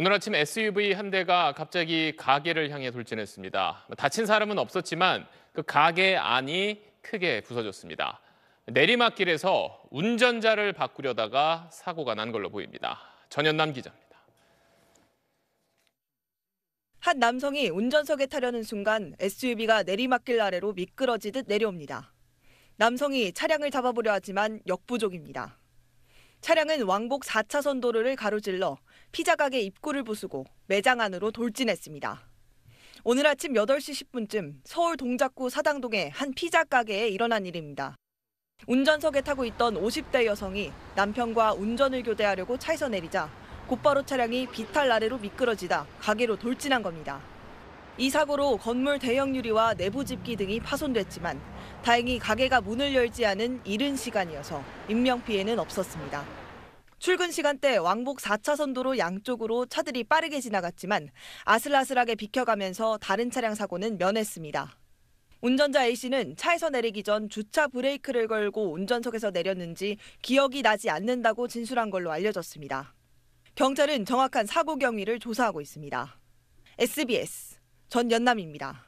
오늘 아침 SUV 한 대가 갑자기 가게를 향해 돌진했습니다. 다친 사람은 없었지만 그 가게 안이 크게 부서졌습니다. 내리막길에서 운전자를 바꾸려다가 사고가 난 걸로 보입니다. 전현남 기자입니다. 한 남성이 운전석에 타려는 순간 SUV가 내리막길 아래로 미끄러지듯 내려옵니다. 남성이 차량을 잡아보려 하지만 역부족입니다. 차량은 왕복 4차선 도로를 가로질러 피자 가게 입구를 부수고 매장 안으로 돌진했습니다. 오늘 아침 8시 10분쯤 서울 동작구 사당동의 한 피자 가게에 일어난 일입니다. 운전석에 타고 있던 50대 여성이 남편과 운전을 교대하려고 차에서 내리자 곧바로 차량이 비탈 아래로 미끄러지다 가게로 돌진한 겁니다. 이 사고로 건물 대형 유리와 내부 집기 등이 파손됐지만 다행히 가게가 문을 열지 않은 이른 시간이어서 인명피해는 없었습니다. 출근 시간대 왕복 4차선 도로 양쪽으로 차들이 빠르게 지나갔지만 아슬아슬하게 비켜가면서 다른 차량 사고는 면했습니다. 운전자 A씨는 차에서 내리기 전 주차 브레이크를 걸고 운전석에서 내렸는지 기억이 나지 않는다고 진술한 걸로 알려졌습니다. 경찰은 정확한 사고 경위를 조사하고 있습니다. SBS 전 연남입니다.